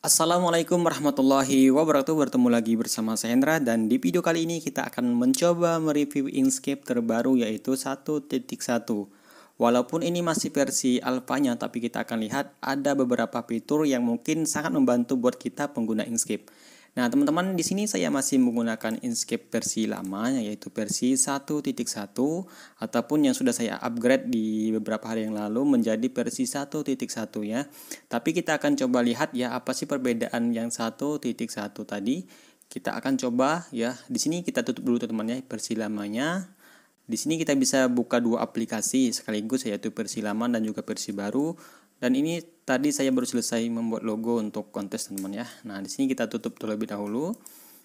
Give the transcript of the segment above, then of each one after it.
Assalamualaikum warahmatullahi wabarakatuh Bertemu lagi bersama saya Hendra Dan di video kali ini kita akan mencoba mereview Inkscape terbaru yaitu 1.1 Walaupun ini masih versi alfanya Tapi kita akan lihat ada beberapa fitur yang mungkin sangat membantu buat kita pengguna Inkscape Nah, teman-teman di sini saya masih menggunakan Inkscape versi lama yaitu versi 1.1 ataupun yang sudah saya upgrade di beberapa hari yang lalu menjadi versi 1.1 ya. Tapi kita akan coba lihat ya apa sih perbedaan yang 1.1 tadi. Kita akan coba ya. Di sini kita tutup dulu teman-teman ya versi lamanya. Di sini kita bisa buka dua aplikasi sekaligus yaitu versi lama dan juga versi baru. Dan ini tadi saya baru selesai membuat logo untuk kontes teman-teman ya. Nah, di sini kita tutup terlebih dahulu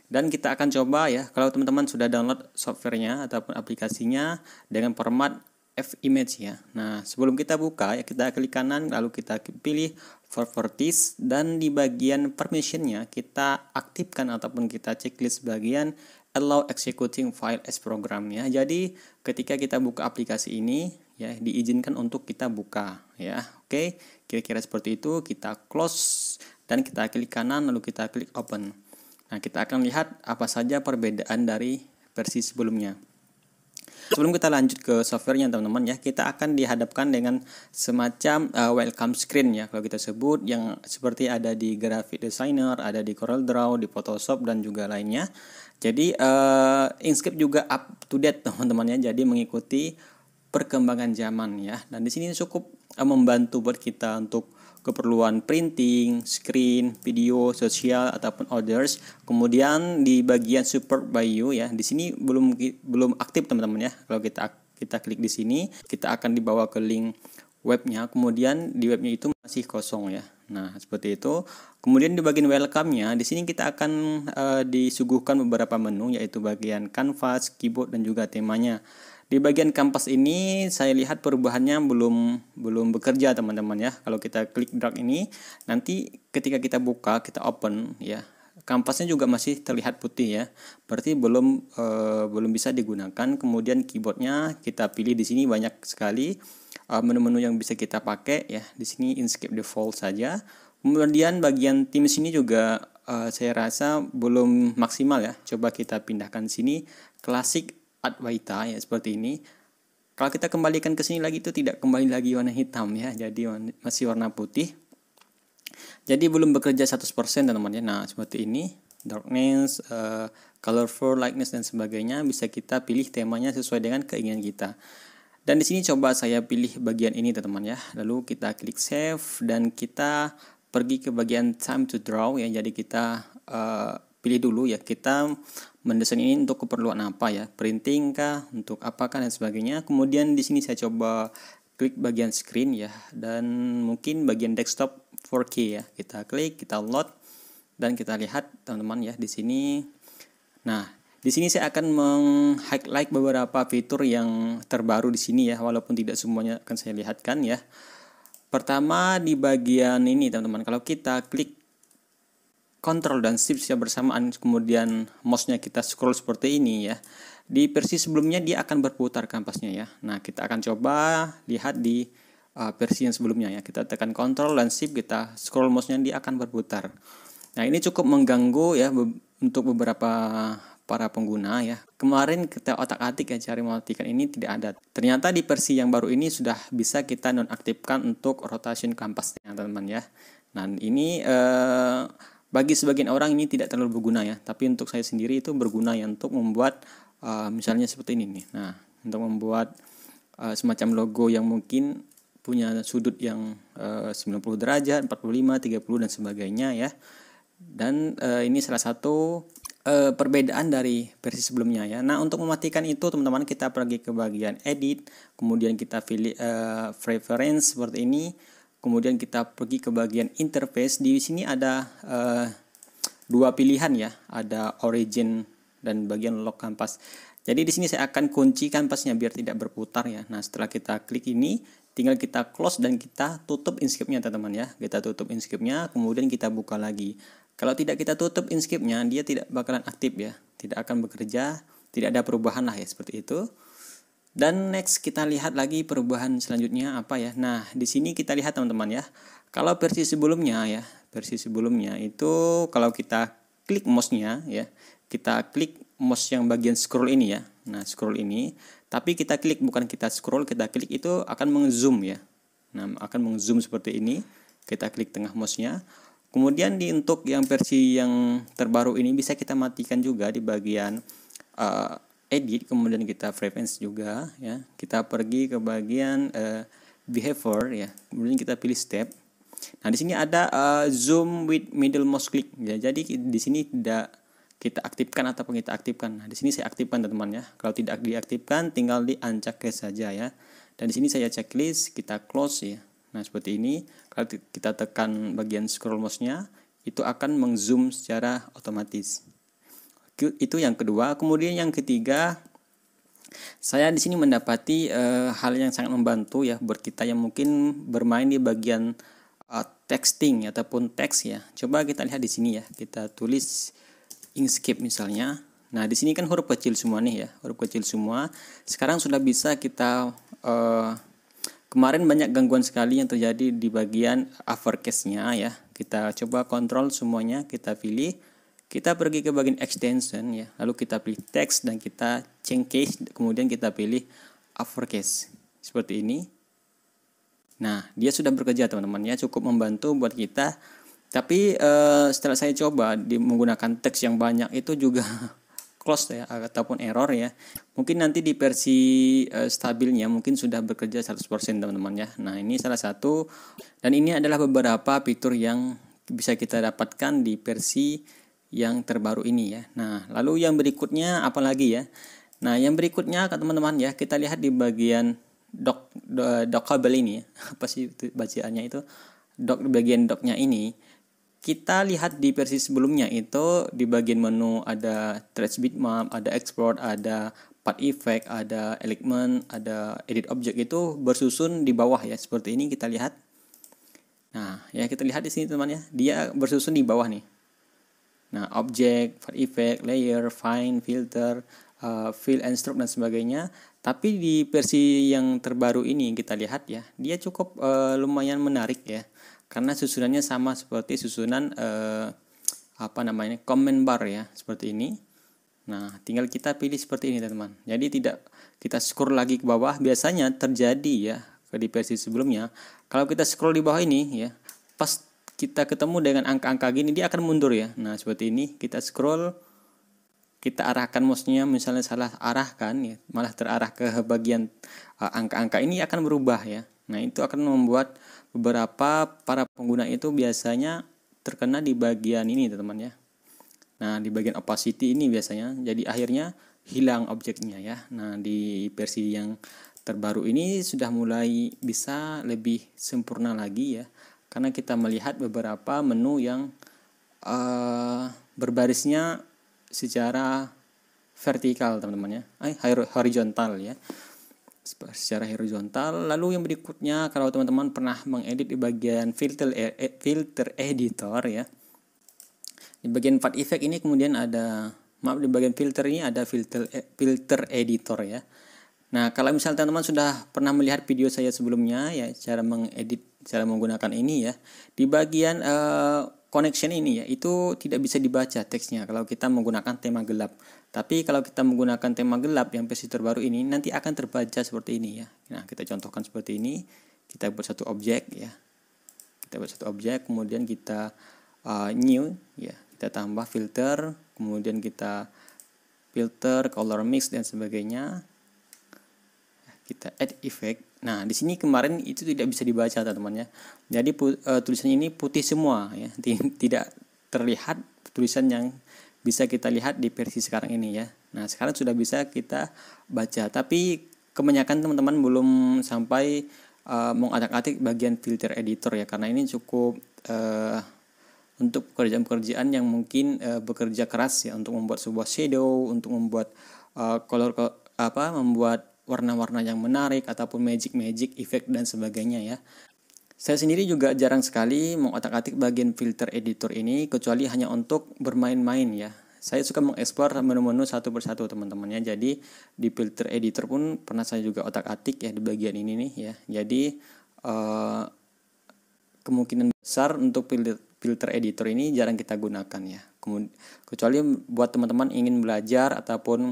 dan kita akan coba ya kalau teman-teman sudah download softwarenya ataupun aplikasinya dengan format F image ya. Nah, sebelum kita buka ya kita klik kanan lalu kita pilih properties dan di bagian permissionnya kita aktifkan ataupun kita checklist bagian allow executing file as program ya. Jadi ketika kita buka aplikasi ini ya diizinkan untuk kita buka ya. Oke, kira-kira seperti itu kita close dan kita klik kanan lalu kita klik open. Nah, kita akan lihat apa saja perbedaan dari versi sebelumnya. Sebelum kita lanjut ke softwarenya teman-teman ya, kita akan dihadapkan dengan semacam uh, welcome screen ya kalau kita sebut yang seperti ada di graphic designer, ada di Corel Draw, di Photoshop dan juga lainnya. Jadi uh, Inkscape juga up to date teman-teman ya. Jadi mengikuti perkembangan zaman ya. Dan di sini cukup uh, membantu buat kita untuk keperluan printing, screen, video, sosial ataupun others. Kemudian di bagian support by you ya, di sini belum belum aktif teman-teman ya. Kalau kita kita klik di sini, kita akan dibawa ke link webnya. Kemudian di webnya itu masih kosong ya. Nah, seperti itu. Kemudian di bagian welcome-nya, di sini kita akan uh, disuguhkan beberapa menu yaitu bagian canvas, keyboard dan juga temanya. Di bagian kampas ini saya lihat perubahannya belum belum bekerja teman-teman ya. Kalau kita klik drag ini nanti ketika kita buka kita open ya kampasnya juga masih terlihat putih ya. Berarti belum e, belum bisa digunakan. Kemudian keyboardnya kita pilih di sini banyak sekali eh, menu-menu yang bisa kita pakai ya. Di sini Inkscape default saja. Kemudian bagian tim sini juga e, saya rasa belum maksimal ya. Coba kita pindahkan sini klasik Advaita ya seperti ini. Kalau kita kembalikan ke sini lagi itu tidak kembali lagi warna hitam ya, jadi masih warna putih. Jadi belum bekerja 100% teman-teman ya. Nah, seperti ini darkness, uh, colorful, lightness dan sebagainya bisa kita pilih temanya sesuai dengan keinginan kita. Dan di sini coba saya pilih bagian ini teman-teman ya. Lalu kita klik save dan kita pergi ke bagian time to draw ya. Jadi kita uh, pilih dulu ya kita mendesain ini untuk keperluan apa ya printing kah untuk apakah dan sebagainya kemudian di sini saya coba klik bagian screen ya dan mungkin bagian desktop 4K ya kita klik kita load dan kita lihat teman-teman ya di sini nah di sini saya akan meng-highlight beberapa fitur yang terbaru di sini ya walaupun tidak semuanya akan saya lihatkan ya pertama di bagian ini teman-teman kalau kita klik kontrol dan shift secara ya bersamaan kemudian mouse-nya kita scroll seperti ini ya di versi sebelumnya dia akan berputar kampasnya ya nah kita akan coba lihat di uh, versi yang sebelumnya ya kita tekan kontrol dan shift kita scroll mouse-nya dia akan berputar nah ini cukup mengganggu ya be untuk beberapa para pengguna ya kemarin kita otak-atik ya cari mematikan ini tidak ada ternyata di versi yang baru ini sudah bisa kita nonaktifkan untuk rotation kampasnya teman-teman ya nah ini uh, bagi sebagian orang ini tidak terlalu berguna ya, tapi untuk saya sendiri itu berguna ya untuk membuat uh, misalnya seperti ini nih. Nah, untuk membuat uh, semacam logo yang mungkin punya sudut yang eh, uh, 90 derajat, 45, 30 dan sebagainya ya. Dan uh, ini salah satu uh, perbedaan dari versi sebelumnya ya. Nah, untuk mematikan itu teman-teman kita pergi ke bagian edit, kemudian kita pilih uh, preference seperti ini Kemudian kita pergi ke bagian interface. Di sini ada uh, dua pilihan ya, ada origin dan bagian lock kanvas. Jadi di sini saya akan kunci kanvasnya biar tidak berputar ya. Nah, setelah kita klik ini, tinggal kita close dan kita tutup inscriptnya teman-teman ya. Kita tutup inscriptnya kemudian kita buka lagi. Kalau tidak kita tutup inscriptnya dia tidak bakalan aktif ya. Tidak akan bekerja, tidak ada perubahan lah ya seperti itu. Dan next kita lihat lagi perubahan selanjutnya apa ya. Nah, di sini kita lihat teman-teman ya. Kalau versi sebelumnya ya, versi sebelumnya itu kalau kita klik mouse-nya ya, kita klik mouse yang bagian scroll ini ya. Nah, scroll ini, tapi kita klik bukan kita scroll, kita klik itu akan mengzoom ya. Nah, akan mengzoom seperti ini. Kita klik tengah mouse-nya. Kemudian di untuk yang versi yang terbaru ini bisa kita matikan juga di bagian eh, edit kemudian kita frequency juga ya kita pergi ke bagian uh, behavior ya kemudian kita pilih step nah di sini ada uh, zoom with middle mouse click ya jadi di sini tidak kita aktifkan atau kita aktifkan nah di sini saya aktifkan teman-teman ya kalau tidak diaktifkan tinggal di unchecklist saja ya dan di sini saya checklist kita close ya nah seperti ini kalau kita tekan bagian scroll mouse nya itu akan mengzoom secara otomatis itu yang kedua kemudian yang ketiga saya di sini mendapati uh, hal yang sangat membantu ya buat kita yang mungkin bermain di bagian uh, texting ataupun teks ya coba kita lihat di sini ya kita tulis Inkscape misalnya nah di sini kan huruf kecil semua nih ya huruf kecil semua sekarang sudah bisa kita uh, kemarin banyak gangguan sekali yang terjadi di bagian uppercase-nya ya kita coba kontrol semuanya kita pilih kita pergi ke bagian extension ya, lalu kita pilih text dan kita change case, kemudian kita pilih uppercase Seperti ini. Nah, dia sudah bekerja teman-teman ya, cukup membantu buat kita. Tapi eh, setelah saya coba di, menggunakan teks yang banyak itu juga close ya ataupun error ya. Mungkin nanti di versi eh, stabilnya mungkin sudah bekerja 100% teman-teman ya. Nah, ini salah satu dan ini adalah beberapa fitur yang bisa kita dapatkan di versi yang terbaru ini ya. Nah, lalu yang berikutnya apa lagi ya? Nah, yang berikutnya teman-teman ya, kita lihat di bagian dock dockable ini ya. Apa sih itu bacaannya itu? Dock bagian docknya ini kita lihat di versi sebelumnya itu di bagian menu ada trace bitmap, ada export, ada part effect, ada element, ada edit object itu bersusun di bawah ya. Seperti ini kita lihat. Nah, ya kita lihat di sini teman ya. Dia bersusun di bawah nih. Nah, objek, for effect, layer, find, filter, uh, fill and stroke dan sebagainya. Tapi di versi yang terbaru ini kita lihat ya, dia cukup uh, lumayan menarik ya. Karena susunannya sama seperti susunan uh, apa namanya? comment bar ya, seperti ini. Nah, tinggal kita pilih seperti ini, teman-teman. Jadi tidak kita scroll lagi ke bawah, biasanya terjadi ya di versi sebelumnya. Kalau kita scroll di bawah ini ya, pas kita ketemu dengan angka-angka gini dia akan mundur ya nah seperti ini kita scroll kita arahkan mouse-nya misalnya salah arahkan ya malah terarah ke bagian eh, angka-angka uh, ini akan berubah ya nah itu akan membuat beberapa para pengguna itu biasanya terkena di bagian ini teman-teman ya nah di bagian opacity ini biasanya jadi akhirnya hilang objeknya ya nah di versi yang terbaru ini sudah mulai bisa lebih sempurna lagi ya karena kita melihat beberapa menu yang uh, berbarisnya secara vertikal teman-teman ya, eh, horizontal ya secara horizontal. Lalu yang berikutnya kalau teman-teman pernah mengedit di bagian filter e, e filter editor ya. Di bagian part effect ini kemudian ada maaf di bagian filter ini ada filter e filter editor ya. Nah, kalau misalnya teman-teman sudah pernah melihat video saya sebelumnya ya cara mengedit cara menggunakan ini ya di bagian uh, connection ini ya itu tidak bisa dibaca teksnya kalau kita menggunakan tema gelap tapi kalau kita menggunakan tema gelap yang versi terbaru ini nanti akan terbaca seperti ini ya nah kita contohkan seperti ini kita buat satu objek ya kita buat satu objek kemudian kita uh, new ya kita tambah filter kemudian kita filter color mix dan sebagainya kita add effect nah di sini kemarin itu tidak bisa dibaca teman-teman ya jadi uh, tulisan ini putih semua ya tidak terlihat tulisan yang bisa kita lihat di versi sekarang ini ya nah sekarang sudah bisa kita baca tapi kebanyakan teman-teman belum sampai uh, eh, mengatak-atik bagian filter editor ya karena ini cukup uh, untuk pekerjaan-pekerjaan yang mungkin uh, bekerja keras ya untuk membuat sebuah shadow untuk membuat uh, color apa membuat warna-warna yang menarik ataupun magic-magic effect dan sebagainya ya. Saya sendiri juga jarang sekali mengotak-atik bagian filter editor ini kecuali hanya untuk bermain-main ya. Saya suka mengeksplor menu-menu satu persatu teman-temannya. Jadi di filter editor pun pernah saya juga otak-atik ya di bagian ini nih ya. Jadi uh, kemungkinan besar untuk filter filter editor ini jarang kita gunakan ya. Kemudian, kecuali buat teman-teman ingin belajar ataupun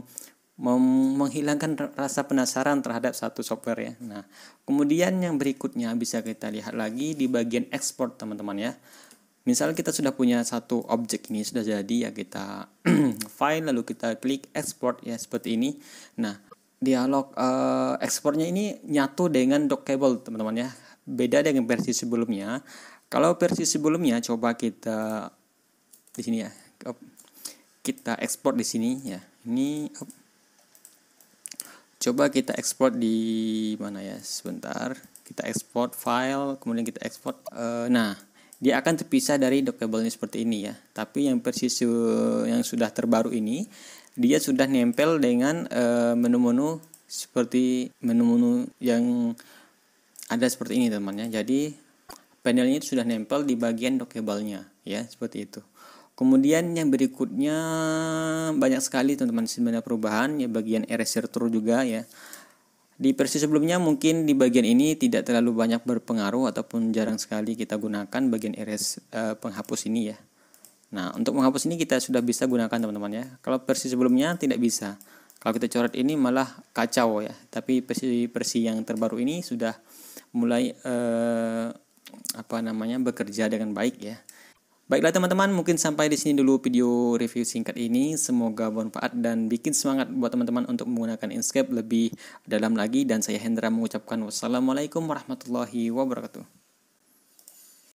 menghilangkan rasa penasaran terhadap satu software ya. Nah, kemudian yang berikutnya bisa kita lihat lagi di bagian ekspor teman-teman ya. Misal kita sudah punya satu objek ini sudah jadi ya kita file lalu kita klik export ya seperti ini. Nah, dialog uh, ekspornya ini nyatu dengan dockable teman-teman ya. Beda dengan versi sebelumnya. Kalau versi sebelumnya coba kita di sini ya. Kita export di sini ya. Ini coba kita export di mana ya sebentar kita export file kemudian kita export uh, nah dia akan terpisah dari dockable seperti ini ya tapi yang persis yang sudah terbaru ini dia sudah nempel dengan eh, menu-menu uh, seperti menu-menu yang ada seperti ini teman ya jadi panelnya sudah nempel di bagian dockable ya seperti itu Kemudian yang berikutnya banyak sekali teman-teman sebenarnya perubahan ya bagian eraser tool juga ya. Di versi sebelumnya mungkin di bagian ini tidak terlalu banyak berpengaruh ataupun jarang sekali kita gunakan bagian RS eh, penghapus ini ya. Nah, untuk menghapus ini kita sudah bisa gunakan teman-teman ya. Kalau versi sebelumnya tidak bisa. Kalau kita coret ini malah kacau ya. Tapi versi versi yang terbaru ini sudah mulai eh, apa namanya bekerja dengan baik ya. Baiklah teman-teman, mungkin sampai di sini dulu video review singkat ini. Semoga bermanfaat dan bikin semangat buat teman-teman untuk menggunakan Inkscape lebih dalam lagi. Dan saya Hendra mengucapkan wassalamualaikum warahmatullahi wabarakatuh.